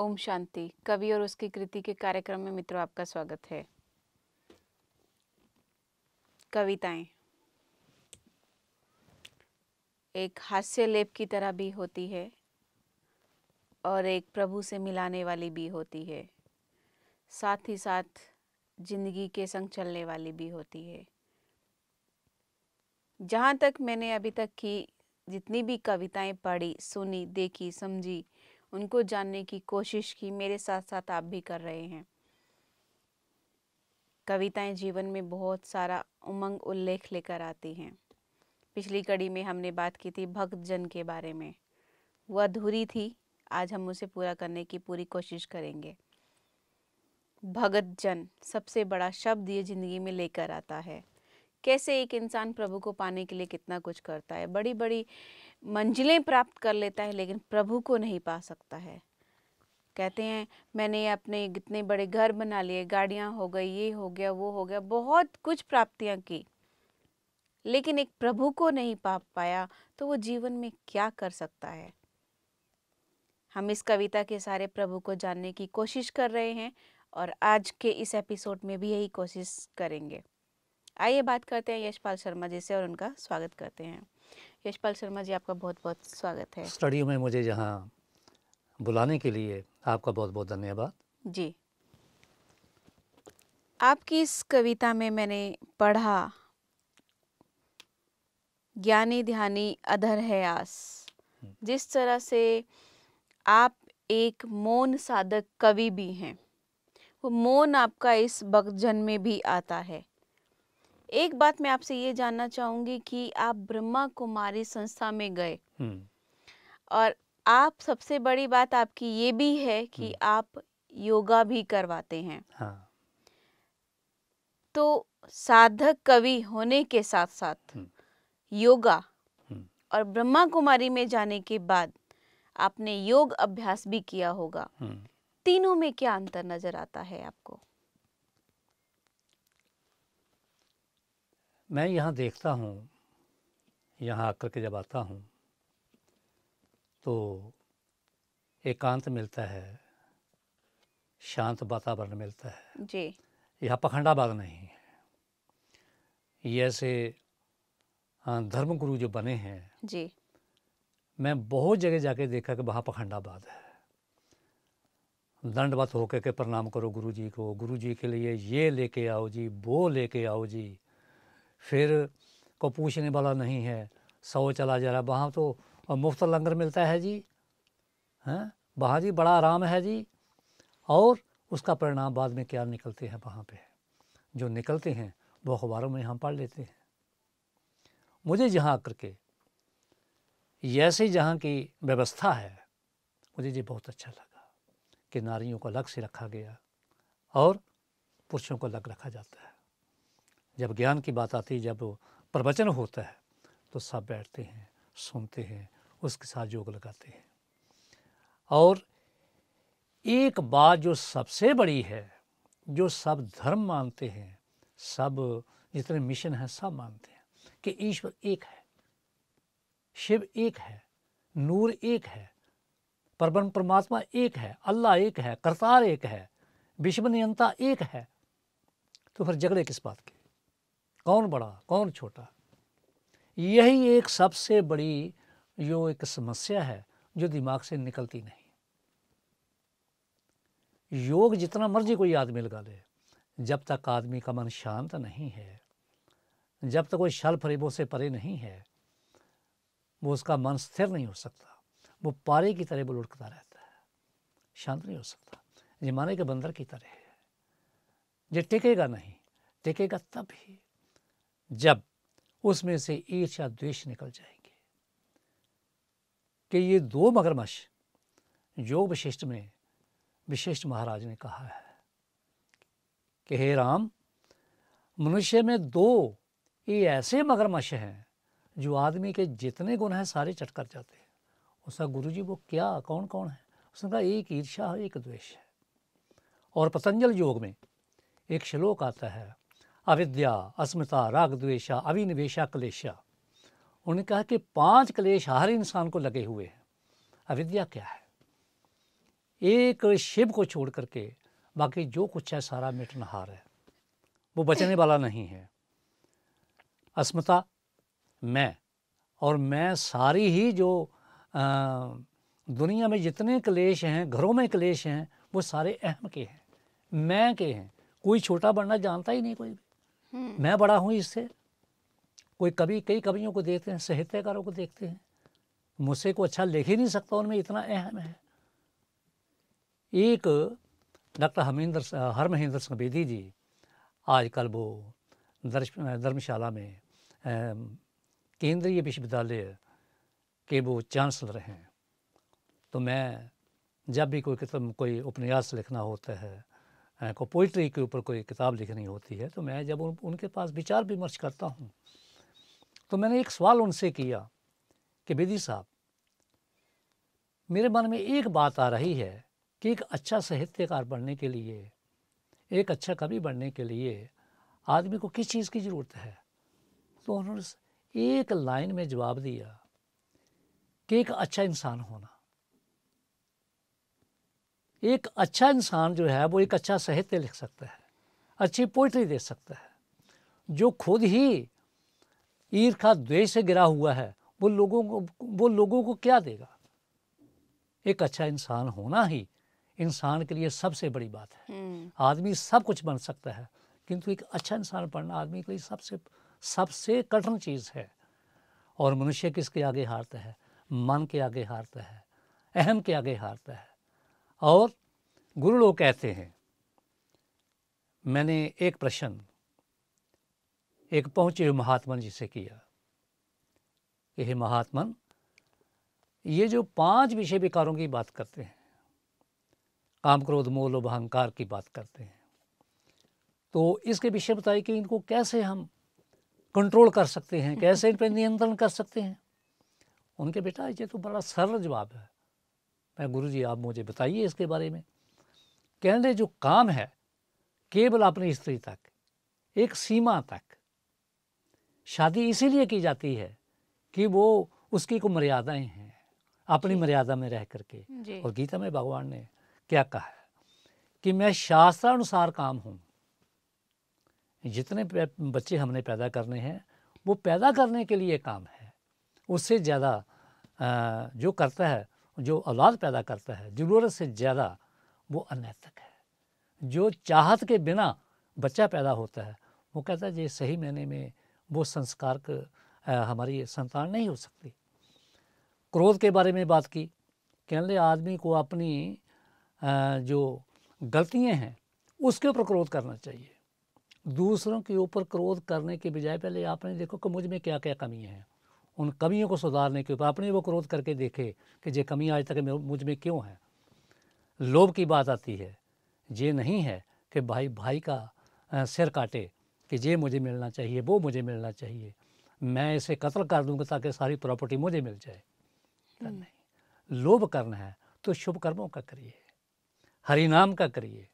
ओम शांति कवि और उसकी कृति के कार्यक्रम में मित्रों आपका स्वागत है कविताएं एक हास्य लेप की तरह भी होती है और एक प्रभु से मिलाने वाली भी होती है साथ ही साथ जिंदगी के संग चलने वाली भी होती है जहाँ तक मैंने अभी तक की जितनी भी कविताएं पढ़ी सुनी देखी समझी उनको जानने की कोशिश की मेरे साथ साथ आप भी कर रहे हैं कविताएं जीवन में बहुत सारा उमंग उल्लेख लेकर आती हैं पिछली कड़ी में हमने बात की थी भक्त जन के बारे में वह अधूरी थी आज हम उसे पूरा करने की पूरी कोशिश करेंगे भगत जन सबसे बड़ा शब्द ये जिंदगी में लेकर आता है कैसे एक इंसान प्रभु को पाने के लिए कितना कुछ करता है बड़ी बड़ी मंजिलें प्राप्त कर लेता है लेकिन प्रभु को नहीं पा सकता है कहते हैं मैंने अपने इतने बड़े घर बना लिए गाड़ियाँ हो गई ये हो गया वो हो गया बहुत कुछ प्राप्तियाँ की लेकिन एक प्रभु को नहीं पा पाया तो वो जीवन में क्या कर सकता है हम इस कविता के सारे प्रभु को जानने की कोशिश कर रहे हैं और आज के इस एपिसोड में भी यही कोशिश करेंगे आइए बात करते हैं यशपाल शर्मा जी से और उनका स्वागत करते हैं यशपाल शर्मा जी आपका बहुत बहुत स्वागत है स्टडियो में मुझे यहाँ बुलाने के लिए आपका बहुत बहुत धन्यवाद जी आपकी इस कविता में मैंने पढ़ा ज्ञानी ध्यानी अधर है आस हम्म। जिस तरह से आप एक मौन साधक कवि भी हैं वो मौन आपका इस जन में भी आता है एक बात मैं आपसे ये जानना चाहूंगी कि आप ब्रह्मा कुमारी संस्था में गए और आप सबसे बड़ी बात आपकी ये भी है कि आप योगा भी करवाते हैं हाँ। तो साधक कवि होने के साथ साथ योगा और ब्रह्मा कुमारी में जाने के बाद आपने योग अभ्यास भी किया होगा तीनों में क्या अंतर नजर आता है आपको मैं यहाँ देखता हूँ यहाँ आकर के जब आता हूँ तो एकांत मिलता है शांत वातावरण मिलता है जी यहाँ पखंडाबाद नहीं है ये ऐसे धर्मगुरु जो बने हैं जी मैं बहुत जगह जाके देखा कि वहाँ पखंडाबाद है दंडवत होकर के प्रणाम करो गुरु जी को गुरु जी के लिए ये लेके आओ जी वो लेके आओ जी फिर को पूछने वाला नहीं है सौ चला जा रहा वहाँ तो मुफ्त लंगर मिलता है जी हैं वहाँ जी बड़ा आराम है जी और उसका परिणाम बाद में क्या निकलते हैं वहाँ पे जो निकलते हैं वो अखबारों में हम पढ़ लेते हैं मुझे जहाँ आकर के ऐसे जहाँ की व्यवस्था है मुझे ये बहुत अच्छा लगा कि नारियों को अलग से रखा गया और पुरुषों को अलग रखा जाता है जब ज्ञान की बात आती है जब प्रवचन होता है तो सब बैठते हैं सुनते हैं उसके साथ योग लगाते हैं और एक बात जो सबसे बड़ी है जो सब धर्म मानते हैं सब जितने मिशन हैं सब मानते हैं कि ईश्वर एक है शिव एक है नूर एक है परम परमात्मा एक है अल्लाह एक है करतार एक है विश्व नियंता एक है तो फिर झगड़े किस बात के कौन बड़ा कौन छोटा यही एक सबसे बड़ी जो एक समस्या है जो दिमाग से निकलती नहीं योग जितना मर्जी कोई आदमी लगा ले जब तक आदमी का मन शांत नहीं है जब तक कोई शल फरीबो से परे नहीं है वो उसका मन स्थिर नहीं हो सकता वो पारे की तरह बुलुटकता रहता है शांत नहीं हो सकता जमाने के बंदर की तरह है जो टिकेगा नहीं टिकेगा तब ही जब उसमें से ईर्ष या द्वेष निकल जाएंगे कि ये दो मगरमच्छ योग विशिष्ट में विशिष्ट महाराज ने कहा है कि हे राम मनुष्य में दो ये ऐसे मगरमच्छ हैं जो आदमी के जितने गुण हैं सारे चटकर जाते हैं उसका गुरु जी वो क्या कौन कौन है उसने कहा एक ईर्षा है एक द्वेष है और पतंजल योग में एक श्लोक आता है अविद्या अस्मिता राग द्वेशा अविनिवेशा क्लेशा उन्होंने कहा कि पांच क्लेश हर इंसान को लगे हुए हैं अविद्या क्या है एक शिव को छोड़ करके बाकी जो कुछ है सारा मिटनहार है वो बचने वाला नहीं है अस्मिता मैं और मैं सारी ही जो आ, दुनिया में जितने क्लेश हैं घरों में क्लेश हैं वो सारे अहम के हैं मैं के हैं कोई छोटा बनना जानता ही नहीं कोई भी हम्म। मैं बड़ा हूँ इससे कोई कभी कई कवियों को देखते हैं साहित्यकारों को देखते हैं मुझसे को अच्छा लिख ही नहीं सकता उनमें इतना अहम है एक डॉक्टर हमेंद्र हर महेंद्र सिंह बेदी जी आजकल वो दर्श धर्मशाला में केंद्रीय विश्वविद्यालय के वो चांसलर हैं तो मैं जब भी कोई किताब कोई उपन्यास लिखना होता है को पोइट्री के ऊपर कोई किताब लिखनी होती है तो मैं जब उन, उनके पास विचार विमर्श करता हूँ तो मैंने एक सवाल उनसे किया कि बेदी साहब मेरे मन में एक बात आ रही है कि एक अच्छा साहित्यकार बनने के लिए एक अच्छा कवि बनने के लिए आदमी को किस चीज़ की ज़रूरत है तो उन्होंने एक लाइन में जवाब दिया कि एक अच्छा इंसान होना एक अच्छा इंसान जो है वो एक अच्छा साहित्य लिख सकता है अच्छी पोइट्री दे सकता है जो खुद ही ईर्खा द्वेष से गिरा हुआ है वो लोगों को वो लोगों को क्या देगा एक अच्छा इंसान होना ही इंसान के लिए सबसे बड़ी बात है हम्म। आदमी सब कुछ बन सकता है किंतु एक अच्छा इंसान बनना आदमी के लिए सबसे सबसे कठिन चीज़ है और मनुष्य किसके आगे हारता है मन के आगे हारता है अहम के आगे हारता है और गुरु लोग कहते हैं मैंने एक प्रश्न एक पहुंचे हुए महात्मन जी से किया कि हे महात्मन ये जो पांच विषय विकारों की बात करते हैं काम क्रोध मोल और अहंकार की बात करते हैं तो इसके विषय बताइए कि इनको कैसे हम कंट्रोल कर सकते हैं कैसे इन पर नियंत्रण कर सकते हैं उनके बेटा ये तो बड़ा सरल जवाब है मैं गुरु जी आप मुझे बताइए इसके बारे में कहने जो काम है केवल अपनी स्त्री तक एक सीमा तक शादी इसीलिए की जाती है कि वो उसकी को मर्यादाएं हैं अपनी मर्यादा में रह करके और गीता में भगवान ने क्या कहा है कि मैं शास्त्रानुसार काम हूँ जितने बच्चे हमने पैदा करने हैं वो पैदा करने के लिए काम है उससे ज़्यादा जो करता है जो औलाद पैदा करता है ज़रूरत से ज़्यादा वो अनैतिक है जो चाहत के बिना बच्चा पैदा होता है वो कहता है जी सही महीने में वो संस्कार हमारी संतान नहीं हो सकती क्रोध के बारे में बात की कहले आदमी को अपनी जो गलतियां हैं उसके ऊपर क्रोध करना चाहिए दूसरों के ऊपर क्रोध करने के बजाय पहले आपने देखो कि मुझ में क्या क्या कमियां हैं उन कमियों को सुधारने के ऊपर अपने वो क्रोध करके देखे कि ये कमी आज तक मुझ में क्यों है लोभ की बात आती है ये नहीं है कि भाई भाई का सिर काटे कि ये मुझे मिलना चाहिए वो मुझे मिलना चाहिए मैं इसे कत्ल कर दूंगा ताकि सारी प्रॉपर्टी मुझे मिल जाए हम्म। नहीं लोभ करना है तो शुभ कर्मों का करिए हरिनाम का करिए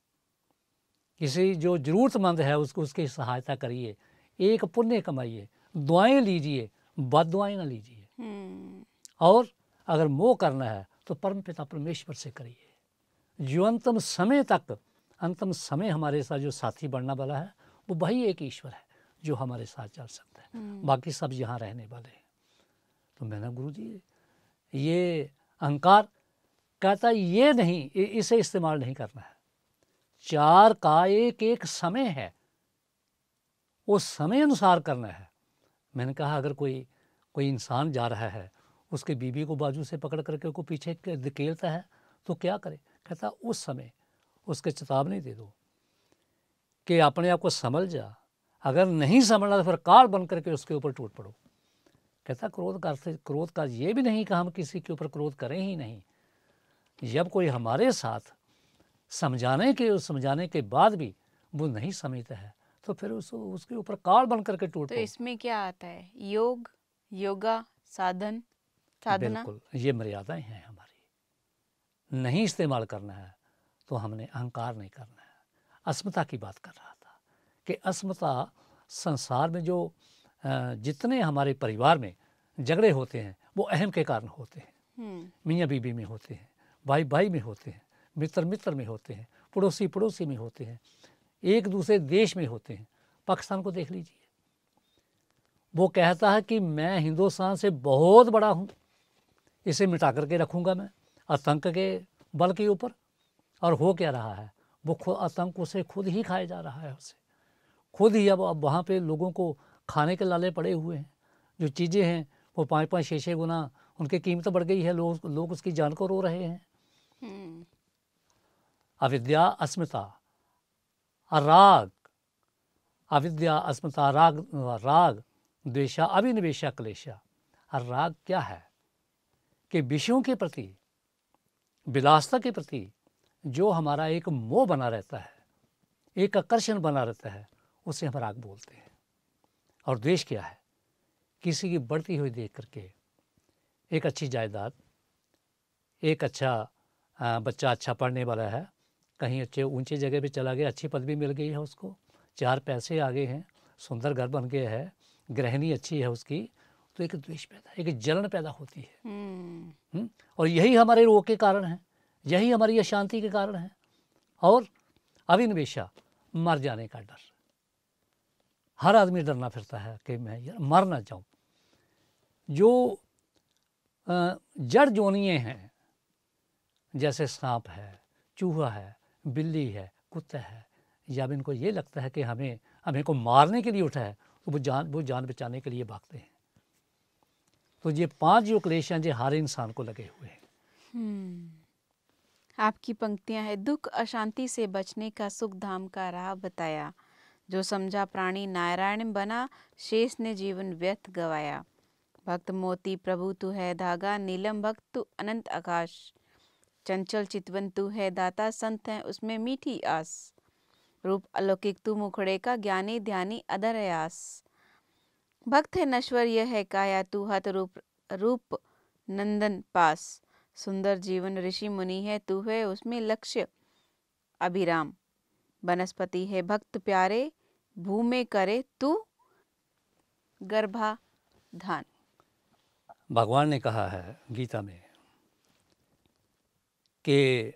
किसी जो ज़रूरतमंद है उसको उसकी सहायता करिए एक पुण्य कमाइए दुआएं लीजिए बद ना लीजिए हम्म। और अगर मोह करना है तो परम पिता परमेश्वर से करिए जो अंतम समय तक अंतम समय हमारे साथ जो साथी बनना वाला है वो वही एक ईश्वर है जो हमारे साथ चल सकता है हम्म। बाकी सब यहाँ रहने वाले हैं तो मैंने गुरु जी ये अहंकार कहता ये नहीं इसे इस्तेमाल नहीं करना है चार का एक एक समय है वो समय अनुसार करना है मैंने कहा अगर कोई कोई इंसान जा रहा है उसके बीबी को बाजू से पकड़ करके उसको पीछे धकेलता है तो क्या करे कहता उस समय उसके चेतावनी दे दो कि अपने आप को समझ जा अगर नहीं समझना तो फिर कार बन करके उसके ऊपर टूट पड़ो कहता क्रोध का अर्थ क्रोध का ये भी नहीं कि हम किसी के ऊपर क्रोध करें ही नहीं जब कोई हमारे साथ समझाने के समझाने के बाद भी वो नहीं समझता है तो फिर उस उसके ऊपर काल बन करके टूट तो इसमें क्या आता है योग योगा साधन साधना बिल्कुल ये मर्यादाएं हैं हमारी नहीं इस्तेमाल करना है तो हमने अहंकार नहीं करना है अस्मता की बात कर रहा था कि अस्मता संसार में जो जितने हमारे परिवार में झगड़े होते हैं वो अहम के कारण होते हैं हम्म। मियाँ बीबी में होते हैं भाई भाई में होते हैं मित्र मित्र में होते हैं पड़ोसी पड़ोसी में होते हैं एक दूसरे देश में होते हैं पाकिस्तान को देख लीजिए वो कहता है कि मैं हिंदुस्तान से बहुत बड़ा हूँ इसे मिटा करके रखूँगा मैं आतंक के बल के ऊपर और हो क्या रहा है वो खुद आतंक उसे खुद ही खाया जा रहा है उसे खुद ही अब अब वहाँ पर लोगों को खाने के लाले पड़े हुए हैं जो चीज़ें हैं वो पाँच पाँच छः छः गुना उनकी कीमत बढ़ गई है लोग लोग उसकी जान को रो रहे हैं हम्म। अविद्या अस्मिता राग अविद्या अस्मता राग राग द्वेशा अभिनिवेशा क्लेशा और राग क्या है कि विषयों के प्रति विलासता के प्रति जो हमारा एक मोह बना रहता है एक आकर्षण बना रहता है उसे हम राग बोलते हैं और द्वेश क्या है किसी की बढ़ती हुई देख करके एक अच्छी जायदाद एक अच्छा बच्चा अच्छा पढ़ने वाला है कहीं अच्छे ऊंची जगह पे चला गया अच्छी पदवी मिल गई है उसको चार पैसे आगे हैं सुंदर घर बन गया है गृहिणी अच्छी है उसकी तो एक द्वेष पैदा एक जलन पैदा होती है हुँ। हम्म। हुँ? हम्म? और यही हमारे रोग के कारण है यही हमारी अशांति के कारण है और अविनवेशा मर जाने का डर हर आदमी डरना फिरता है कि मैं यार मर ना जाऊँ जो जड़ जोनिए हैं जैसे सांप है चूहा है बिल्ली है कुत्ता है या इनको ये लगता है कि हमें हमें को मारने के लिए उठा है तो वो जान वो जान बचाने के लिए भागते हैं तो ये पांच जो क्लेश हैं जो हर इंसान को लगे हुए हैं हम्म। आपकी पंक्तियां हैं दुख अशांति से बचने का सुख धाम का राह बताया जो समझा प्राणी नारायण बना शेष ने जीवन व्यर्थ गवाया भक्त मोती प्रभु तू है धागा नीलम भक्त तू अनंत आकाश चंचल चितवन तू है दाता संत है उसमें मीठी आस रूप अलौकिक तू मुखड़े का ज्ञानी ध्यानी अदर आस भक्त है नश्वर यह है काया तू हत रूप रूप नंदन पास सुंदर जीवन ऋषि मुनि है तू है उसमें लक्ष्य अभिराम वनस्पति है भक्त प्यारे भूमे करे तू गर्भा धान भगवान ने कहा है गीता में कि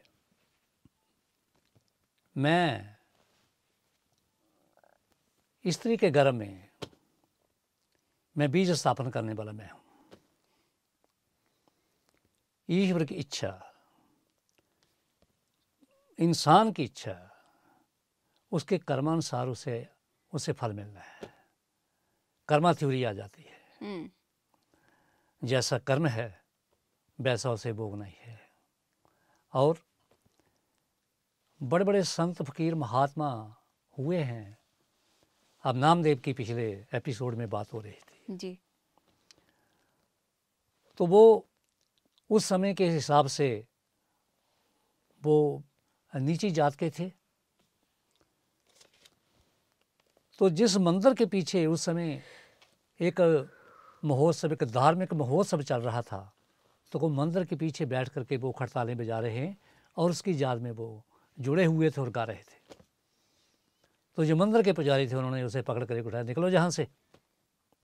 मैं स्त्री के गर्भ में मैं बीज स्थापन करने वाला मैं हूँ ईश्वर की इच्छा इंसान की इच्छा उसके कर्मानुसार उसे उसे फल मिलना है कर्मा थ्योरी आ जाती है हम्म। जैसा कर्म है वैसा उसे भोगना ही है और बड़े बड़े संत फकीर महात्मा हुए हैं अब नामदेव की पिछले एपिसोड में बात हो रही थी जी तो वो उस समय के हिसाब से वो नीची जात के थे तो जिस मंदिर के पीछे उस समय एक महोत्सव एक धार्मिक महोत्सव चल रहा था तो वो मंदिर के पीछे बैठ करके वो खड़तालें बजा रहे हैं और उसकी याद में वो जुड़े हुए थे और गा रहे थे तो जो मंदिर के पुजारी थे उन्होंने उसे पकड़ करके उठाया निकलो जहाँ से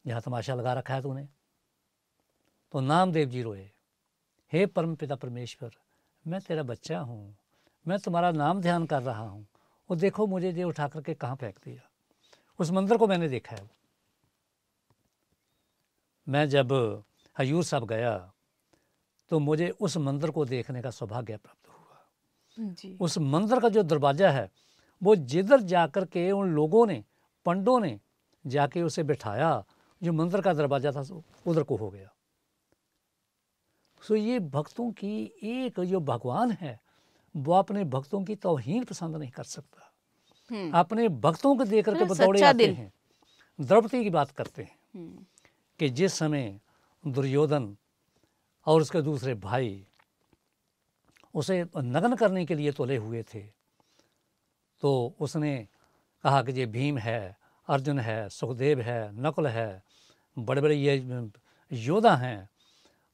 जहाँ तमाशा लगा रखा है तूने तो नामदेव जी रोए हे परम पिता परमेश्वर मैं तेरा बच्चा हूँ मैं तुम्हारा नाम ध्यान कर रहा हूँ और देखो मुझे ये उठा करके कहाँ फेंक दिया उस मंदिर को मैंने देखा है मैं जब हयूर साहब गया तो मुझे उस मंदिर को देखने का सौभाग्य प्राप्त हुआ हम्म, जी। उस मंदिर का जो दरवाज़ा है वो जिधर जाकर के उन लोगों ने पंडों ने जाके उसे बिठाया जो मंदिर का दरवाज़ा था उधर को हो गया सो ये भक्तों की एक जो भगवान है वो अपने भक्तों की तोहीन पसंद नहीं कर सकता हम्म। अपने भक्तों को देख करके बतौड़े हाँ, आते हैं द्रौपदी की बात करते हैं हम्म। कि जिस समय दुर्योधन और उसके दूसरे भाई उसे नग्न करने के लिए तुले हुए थे तो उसने कहा कि ये भीम है अर्जुन है सुखदेव है नकुल है बड़े बड़े ये योद्धा हैं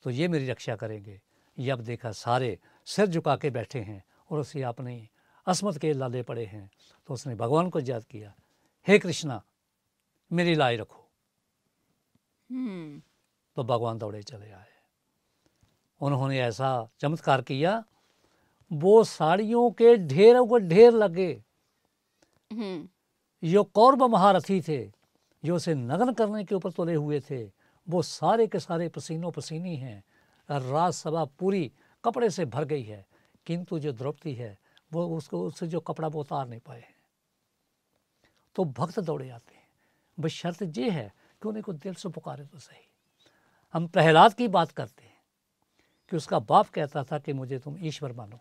तो ये मेरी रक्षा करेंगे ये अब देखा सारे सिर झुका के बैठे हैं और उसे अपनी असमत के लाले पड़े हैं तो उसने भगवान को याद किया हे कृष्णा मेरी लाई रखो hmm. तो भगवान दौड़े चले आए उन्होंने ऐसा चमत्कार किया वो साड़ियों के ढेरों को ढेर लगे जो हम्म। कौरव महारथी थे जो उसे नग्न करने के ऊपर तुले हुए थे वो सारे के सारे पसीनों पसीनी हैं राजसभा पूरी कपड़े से भर गई है किंतु जो द्रौपदी है वो उसको उससे जो कपड़ा वो उतार नहीं पाए हैं तो भक्त दौड़े आते हैं बस शर्त ये है कि उन्हें को दिल से पुकारे तो सही हम प्रहलाद की बात करते हैं कि उसका बाप कहता था कि मुझे तुम ईश्वर मानो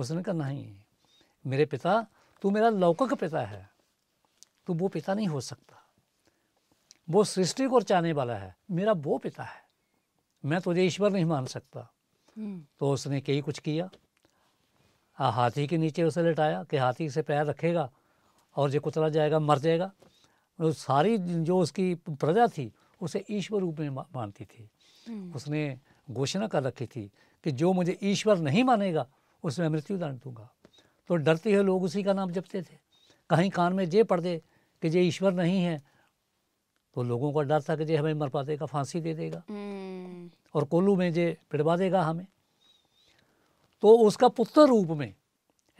उसने कहा नहीं मेरे पिता तू मेरा लौकिक पिता है तू वो पिता नहीं हो सकता वो सृष्टि को चाहने वाला है मेरा वो पिता है मैं तुझे ईश्वर नहीं मान सकता हम्म। तो उसने कई कुछ किया हाथी के नीचे उसे लटाया कि हाथी से पैर रखेगा और जो कुचला जाएगा मर जाएगा तो सारी जो उसकी प्रजा थी उसे ईश्वर रूप में मानती थी हम्म। उसने घोषणा कर रखी थी कि जो मुझे ईश्वर नहीं मानेगा उसमें दंड दूंगा तो डरते हुए लोग उसी का नाम जपते थे कहीं कान में जे पड़ दे कि ये ईश्वर नहीं है तो लोगों का डर था कि जे हमें मरपा देगा फांसी दे देगा हम्म। और कोलू में जे पिड़वा देगा हमें तो उसका पुत्र रूप में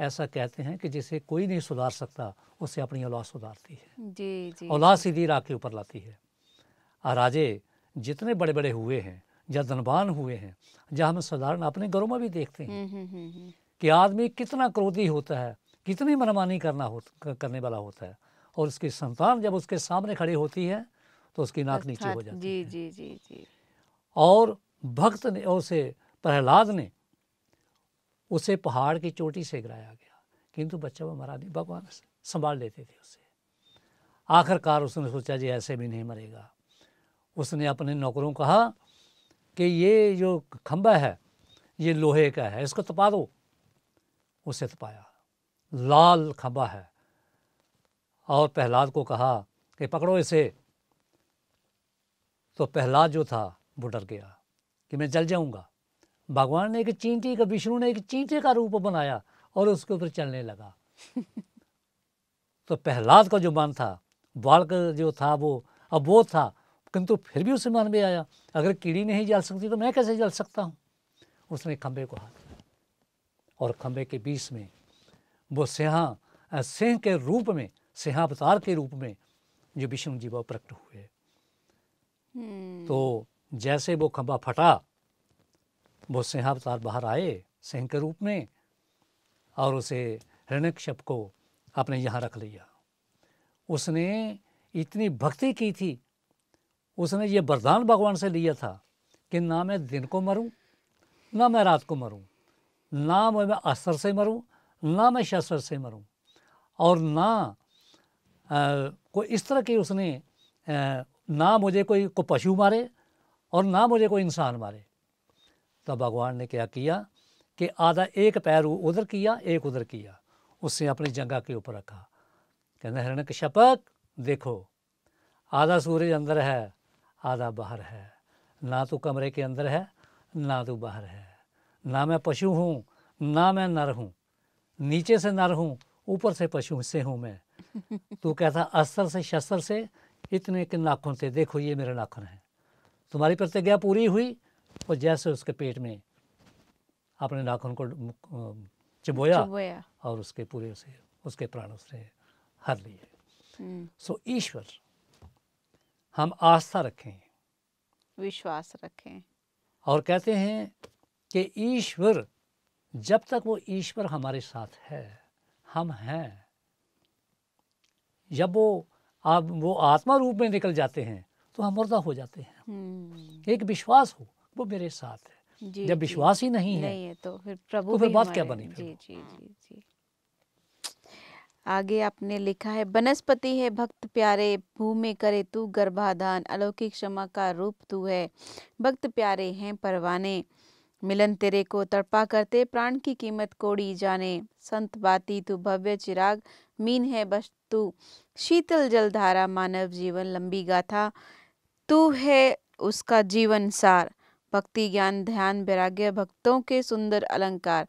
ऐसा कहते हैं कि जिसे कोई नहीं सुधार सकता उसे अपनी औलाद सुधारती है औलाद सीधी राह के ऊपर लाती है और राजे जितने बड़े बड़े हुए हैं या धनबान हुए हैं जहाँ हम साधारण अपने घरों में भी देखते हैं हम्म, हम्म, हम्म, कि आदमी कितना क्रोधी होता है कितनी मनमानी करना हो करने वाला होता है और उसकी संतान जब उसके सामने खड़ी होती है तो उसकी नाक नीचे अच्छा, हो जाती जी, है जी जी जी और भक्त ने और उसे प्रहलाद ने उसे पहाड़ की चोटी से गिराया गया किंतु बच्चा वो मरा नहीं भगवान संभाल लेते थे उसे आखिरकार उसने सोचा जी ऐसे भी नहीं मरेगा उसने अपने नौकरों कहा कि ये जो खम्बा है ये लोहे का है इसको तपा दो उसे तपाया लाल खम्बा है और प्रहलाद को कहा कि पकड़ो इसे तो प्रहलाद जो था वो डर गया कि मैं जल जाऊंगा भगवान ने एक चींटी का विष्णु ने एक चींटी का रूप बनाया और उसके ऊपर चलने लगा तो प्रहलाद का जो मन था बालक जो था वो अब वो था किंतु फिर भी उसे मन में आया अगर कीड़ी नहीं जल सकती तो मैं कैसे जल सकता हूँ उसने खम्भे को हाथ और खंबे के बीच में वो सिंहा सिंह के रूप में सिंहावतार के रूप में जो विष्णु जी वह प्रकट हुए हम्म। तो जैसे वो खंबा फटा वो सिंहावतार बाहर आए सिंह के रूप में और उसे हृणक्षप को अपने यहाँ रख लिया उसने इतनी भक्ति की थी उसने ये वरदान भगवान से लिया था कि ना मैं दिन को मरूँ ना मैं रात को मरूँ ना मैं अस्त्र से मरूँ ना मैं शस्त्र से मरूँ और ना कोई इस तरह की उसने आ, ना मुझे कोई को पशु मारे और ना मुझे कोई इंसान मारे तो भगवान ने क्या किया कि आधा एक पैर उधर किया एक उधर किया उससे अपनी जंगा के ऊपर रखा कहने हिरण के शपक देखो आधा सूरज अंदर है आधा बाहर है ना तो कमरे के अंदर है ना तो बाहर है ना मैं पशु हूँ ना मैं नर हूँ नीचे से नर हूँ ऊपर से पशु से हूँ मैं तू कहता अस्त्र से शस्त्र से इतने के नाखून से देखो ये मेरे नाखून हैं तुम्हारी प्रतिज्ञा पूरी हुई और जैसे उसके पेट में अपने नाखून को चिबोया, और उसके पूरे उसे उसके प्राण उसने हर लिए हम्म। सो ईश्वर हम आस्था रखें विश्वास रखें और कहते हैं कि ईश्वर जब तक वो ईश्वर हमारे साथ है हम हैं जब वो आप वो आत्मा रूप में निकल जाते हैं तो हम मुर्दा हो जाते हैं हम्म। एक विश्वास हो वो मेरे साथ है जब विश्वास ही नहीं, नहीं है, है तो फिर प्रभु तो फिर बात क्या बनी जी, जी, जी, जी। आगे आपने लिखा है वनस्पति है भक्त प्यारे भूमि करे तू गर्भाधान अलौकिक क्षमा का रूप तू है भक्त प्यारे हैं परवाने मिलन तेरे को तड़पा करते प्राण की कीमत कोड़ी जाने संत बाती तू भव्य चिराग मीन है बस तू शीतल जलधारा मानव जीवन लंबी गाथा तू है उसका जीवन सार भक्ति ज्ञान ध्यान वैराग्य भक्तों के सुंदर अलंकार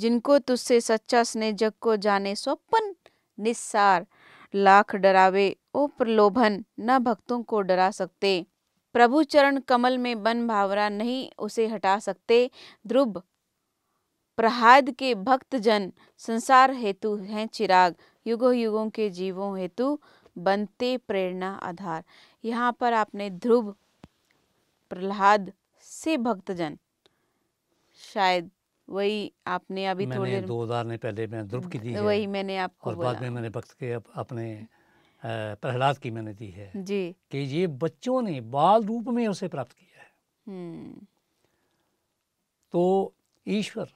जिनको तुझसे सच्चा स्नेह जग को जाने स्वप्न निस्सार लाख डरावे ओ प्रलोभन न भक्तों को डरा सकते प्रभु चरण कमल में बन भावरा नहीं उसे हटा सकते ध्रुव प्रहाद के भक्त जन संसार हेतु हैं चिराग युगो युगों के जीवों हेतु बनते प्रेरणा आधार यहाँ पर आपने ध्रुव प्रहलाद से भक्तजन शायद वही आपने अभी थोड़ी दो हजार ने पहले मैं ध्रुव की दी हाँ, वही मैंने आपको और बाद में मैंने भक्त के अपने प्रहलाद की मैंने दी है जी कि ये बच्चों ने बाल रूप में उसे प्राप्त किया है हम्म। तो ईश्वर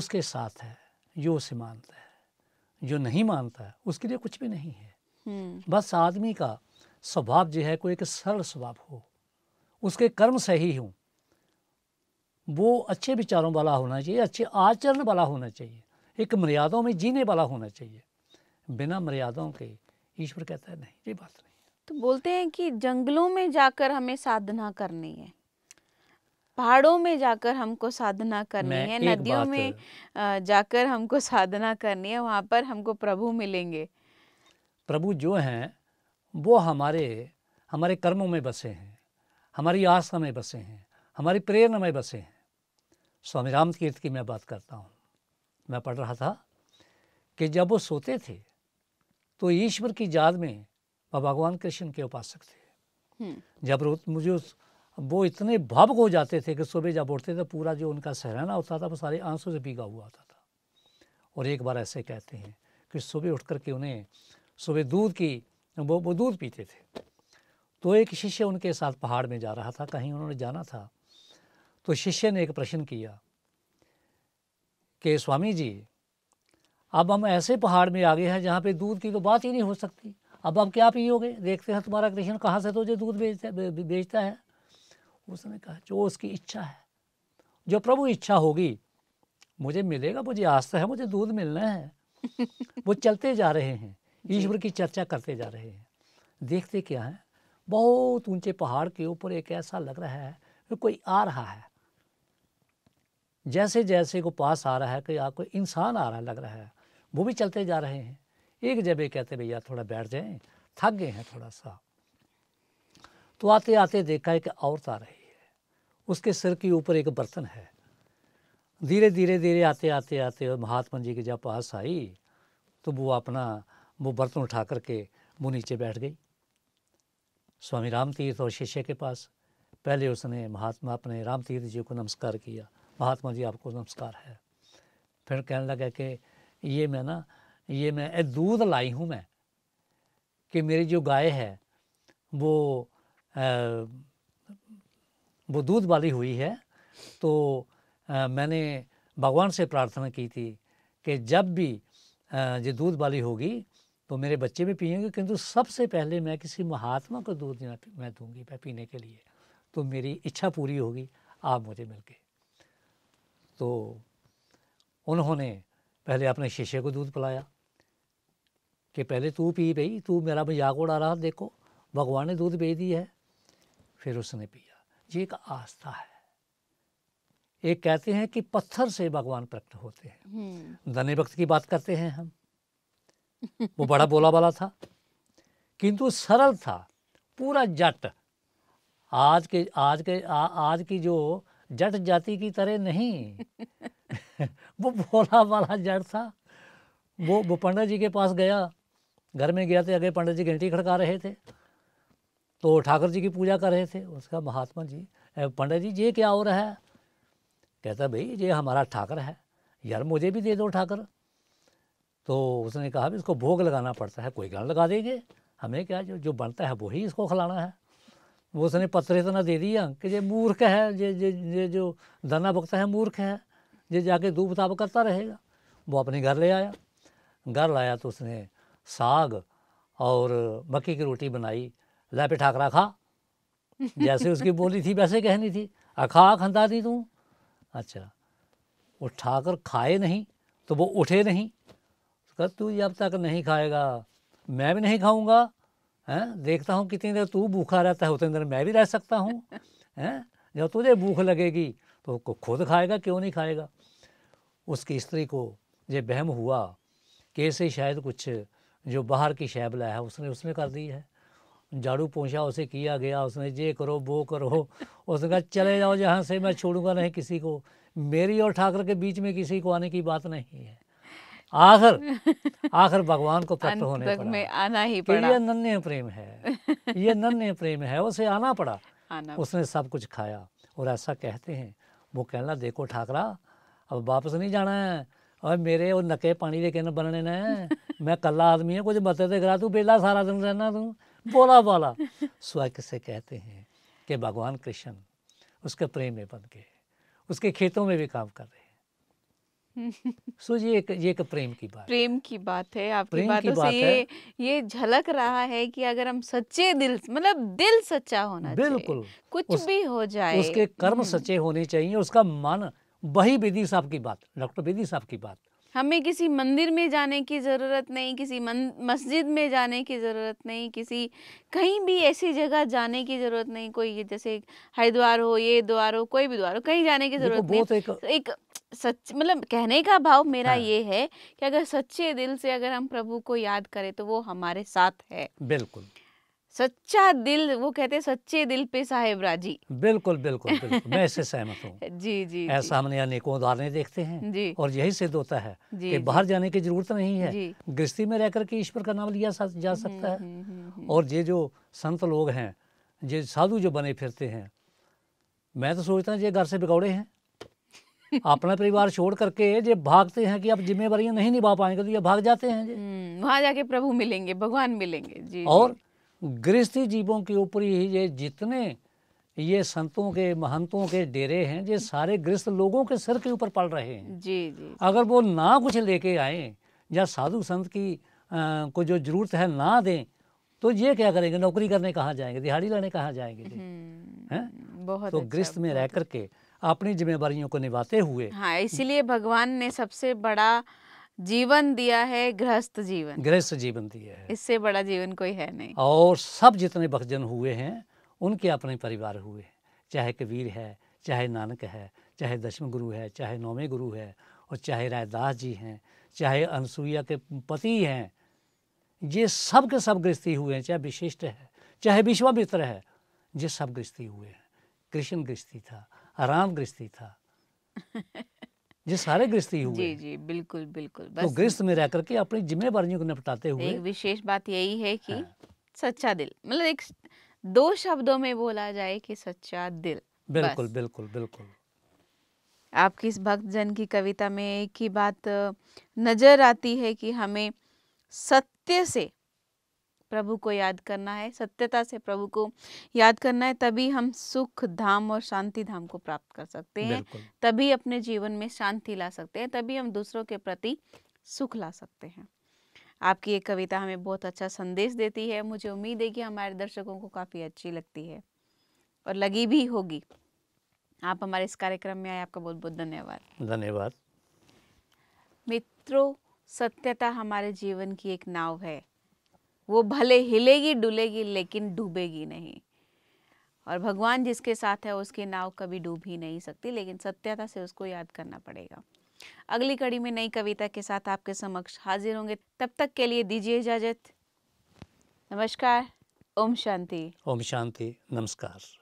उसके साथ है जो उसे मानता है जो नहीं मानता है उसके लिए कुछ भी नहीं है हम्म। बस आदमी का स्वभाव जो है कोई एक सरल स्वभाव हो उसके कर्म सही हों वो अच्छे विचारों वाला होना चाहिए अच्छे आचरण वाला होना चाहिए एक मर्यादाओं में जीने वाला होना चाहिए बिना मर्यादाओं के ईश्वर कहता है नहीं ये बात नहीं तो बोलते हैं कि जंगलों में जाकर हमें साधना करनी है पहाड़ों में जाकर हमको साधना करनी है नदियों में जाकर हमको साधना करनी है वहाँ पर हमको प्रभु मिलेंगे प्रभु जो हैं वो हमारे हमारे कर्मों में बसे हैं हमारी आस्था में बसे हैं हमारी प्रेरणा में बसे हैं स्वामी राम तीर्थ की मैं बात करता हूँ मैं पढ़ रहा था कि जब वो सोते थे तो ईश्वर की याद में वह भगवान कृष्ण के उपासक थे हम्म। जब रोज मुझे वो इतने भावुक हो जाते थे कि सुबह जब उठते थे पूरा जो उनका सहराना होता था वो सारे आंसू से भीगा हुआ होता था और एक बार ऐसे कहते हैं कि सुबह उठ करके उन्हें सुबह दूध की वो वो दूध पीते थे तो एक शिष्य उनके साथ पहाड़ में जा रहा था कहीं उन्होंने जाना था तो शिष्य ने एक प्रश्न किया कि स्वामी जी अब हम ऐसे पहाड़ में आ गए हैं जहाँ पे दूध की तो बात ही नहीं हो सकती अब आप क्या पियोगे देखते हैं तुम्हारा कृष्ण कहाँ से तुझे तो दूध बेचता बेचता है उसने कहा जो उसकी इच्छा है जो प्रभु इच्छा होगी मुझे मिलेगा मुझे आस्था है मुझे दूध मिलना है वो चलते जा रहे हैं ईश्वर की चर्चा करते जा रहे हैं देखते क्या है बहुत ऊंचे पहाड़ के ऊपर एक ऐसा लग रहा है कोई आ रहा है जैसे जैसे को पास आ रहा है कि आपको इंसान आ रहा लग रहा है वो भी चलते जा रहे हैं एक जगह कहते भैया थोड़ा बैठ जाएं थक गए हैं थोड़ा सा तो आते आते देखा एक औरत आ रही है उसके सिर के ऊपर एक बर्तन है धीरे धीरे धीरे आते आते आते महात्मा जी के जब पास आई तो वो अपना वो बर्तन उठा करके वो नीचे बैठ गई स्वामी राम तीर्थ और शिष्य के पास पहले उसने महात्मा अपने राम तीर्थ जी को नमस्कार किया महात्मा जी आपको नमस्कार है फिर कहने लगा कि ये मैं ना ये मैं ए दूध लाई हूँ मैं कि मेरी जो गाय है वो आ, वो दूध वाली हुई है तो आ, मैंने भगवान से प्रार्थना की थी कि जब भी ये दूध वाली होगी तो मेरे बच्चे भी पिएंगे किंतु सबसे पहले मैं किसी महात्मा को दूध मैं दूंगी मैं पीने के लिए तो मेरी इच्छा पूरी होगी आप मुझे मिल के तो उन्होंने पहले अपने शीशे को दूध पिलाया कि पहले तू पी भई तू मेरा मजाक उड़ा रहा देखो भगवान ने दूध बेच दी है फिर उसने पिया ये एक आस्था है एक कहते हैं कि पत्थर से भगवान प्रकट होते हैं हम्म। धने भक्त की बात करते हैं हम वो बड़ा बोला वाला था किंतु सरल था पूरा जट आज के आज के आ, आज की जो जट जाति की तरह नहीं वो भोला वाला जट था वो वो पंडित जी के पास गया घर में गया तो अगर पंडित जी घंटी खड़का रहे थे तो ठाकुर जी की पूजा कर रहे थे उसका महात्मा जी पंडित जी ये क्या हो रहा है कहता भाई ये हमारा ठाकर है यार मुझे भी दे दो ठाकर तो उसने कहा भी इसको भोग लगाना पड़ता है कोई गण लगा देंगे हमें क्या जो जो बनता है वही इसको खिलाना है वो उसने पत्र इतना तो दे दिया कि ये मूर्ख है ये ये ये जो धना भक्त है मूर्ख है ये जाके दू ताप करता रहेगा वो अपने घर ले आया घर लाया तो उसने साग और मक्की की रोटी बनाई लैपे ठाकरा खा जैसे उसकी बोली थी वैसे कहनी थी अखा खंदा थी तू अच्छा उठाकर खाए नहीं तो वो उठे नहीं तो कर तू अब तक नहीं खाएगा मैं भी नहीं खाऊंगा हैं देखता हूँ कितनी देर तू भूखा रहता है उतनी देर मैं भी रह सकता हूँ हैं जब तुझे भूख लगेगी तो खुद खाएगा क्यों नहीं खाएगा उसकी स्त्री को ये बहम हुआ कि ऐसे शायद कुछ जो बाहर की शैबला है उसने उसमें कर दी है झाड़ू पोछा उसे किया गया उसने ये करो वो करो उसने कहा चले जाओ जहाँ से मैं छोड़ूंगा नहीं किसी को मेरी और ठाकर के बीच में किसी को आने की बात नहीं है आखिर आखिर भगवान को प्रकट होने पड़ा में आना ही पड़ा ये नन्हे प्रेम है ये नन्हे प्रेम है उसे आना पड़ा आना उसने सब कुछ खाया और ऐसा कहते हैं वो कहना देखो ठाकरा अब वापस नहीं जाना है और मेरे वो नके पानी लेके बनने ने मैं कला आदमी है कुछ बते दे करा तू बेला सारा दिन रहना तू बोला बोला स्वर्ग से कहते हैं कि भगवान कृष्ण उसके प्रेम में बन गए उसके खेतों में भी काम कर रहे सो ये एक ये एक प्रेम की बात प्रेम की बात है आपकी बातों बात से ये ये झलक रहा है कि अगर हम सच्चे दिल मतलब दिल सच्चा होना बिल्कुल कुछ उस, भी हो जाए उसके कर्म हम्म। सच्चे होने चाहिए उसका मन वही बेदी साहब की बात डॉक्टर बेदी साहब की बात हमें किसी मंदिर में जाने की ज़रूरत नहीं किसी मस्जिद में जाने की ज़रूरत नहीं किसी कहीं भी ऐसी जगह जाने की ज़रूरत नहीं कोई जैसे हरिद्वार हो ये द्वार हो कोई भी द्वार हो कहीं जाने की ज़रूरत नहीं एक, तो एक सच मतलब कहने का भाव मेरा हाँ। ये है कि अगर सच्चे दिल से अगर हम प्रभु को याद करें तो वो हमारे साथ है बिल्कुल सच्चा दिल वो कहते हैं सच्चे दिल पे साहेब राजी बिल्कुल बिल्कुल, बिल्कुल मैं इससे सहमत हूँ जी जी ऐसा हमने अनेकों उदाहरण देखते हैं जी और यही सिद्ध होता है कि बाहर जाने की जरूरत नहीं है गृहस्थी में रहकर के ईश्वर का नाम लिया जा हम्म, सकता है हम्म, हम्म, और ये जो संत लोग हैं ये साधु जो बने फिरते हैं मैं तो सोचता हूँ ये घर से बिगौड़े हैं अपना परिवार छोड़ करके ये भागते हैं कि आप जिम्मेवार नहीं निभा पाएंगे तो ये भाग जाते हैं वहां जाके प्रभु मिलेंगे भगवान मिलेंगे जी और जी। गृहस्थी जीवों के ऊपर ही ये जितने ये संतों के महंतों के डेरे हैं ये सारे गृहस्थ लोगों के सिर के ऊपर पल रहे हैं जी जी अगर वो ना कुछ लेके आए या साधु संत की आ, को जो जरूरत है ना दें तो ये क्या करेंगे नौकरी करने कहाँ जाएंगे दिहाड़ी लाने कहाँ जाएंगे हम्म, हैं बहुत तो अच्छा, गृहस्थ में रह अच्छा। करके अपनी जिम्मेवारियों को निभाते हुए हाँ इसीलिए भगवान ने सबसे बड़ा जीवन दिया है गृहस्थ जीवन गृहस्थ जीवन दिया है इससे बड़ा जीवन कोई है नहीं और सब जितने भक्तजन हुए हैं उनके अपने परिवार हुए हैं चाहे कबीर है चाहे नानक है चाहे दसवें गुरु है चाहे नौवें गुरु है और चाहे रायदास जी हैं चाहे अनसुईया के पति हैं ये सब के सब गृहस्थी हुए हैं चाहे विशिष्ट है चाहे विश्वामित्र है ये सब गृहस्थी हुए हैं कृष्ण गृहस्थी था आराम गृहस्थी था ये सारे गृहस्थ ही हुए जी जी बिल्कुल बिल्कुल तो बस तो गृहस्थ में रह करके अपनी जिम्मेवारियों को निपटाते हुए एक विशेष बात यही है कि हाँ। सच्चा दिल मतलब एक दो शब्दों में बोला जाए कि सच्चा दिल बिल्कुल बिल्कुल बिल्कुल आपकी इस भक्त जन की कविता में एक ही बात नजर आती है कि हमें सत्य से प्रभु को याद करना है सत्यता से प्रभु को याद करना है तभी हम सुख धाम और शांति धाम को प्राप्त कर सकते हैं तभी अपने जीवन में शांति ला सकते हैं तभी हम दूसरों के प्रति सुख ला सकते हैं आपकी ये कविता हमें बहुत अच्छा संदेश देती है मुझे उम्मीद है कि हमारे दर्शकों को काफ़ी अच्छी लगती है और लगी भी होगी आप हमारे इस कार्यक्रम में आए आपका बहुत बहुत धन्यवाद धन्यवाद मित्रों सत्यता हमारे जीवन की एक नाव है वो भले हिलेगी डुलेगी लेकिन डूबेगी नहीं और भगवान जिसके साथ है उसकी नाव कभी डूब ही नहीं सकती लेकिन सत्यता से उसको याद करना पड़ेगा अगली कड़ी में नई कविता के साथ आपके समक्ष हाजिर होंगे तब तक के लिए दीजिए इजाजत नमस्कार ओम शांति ओम शांति नमस्कार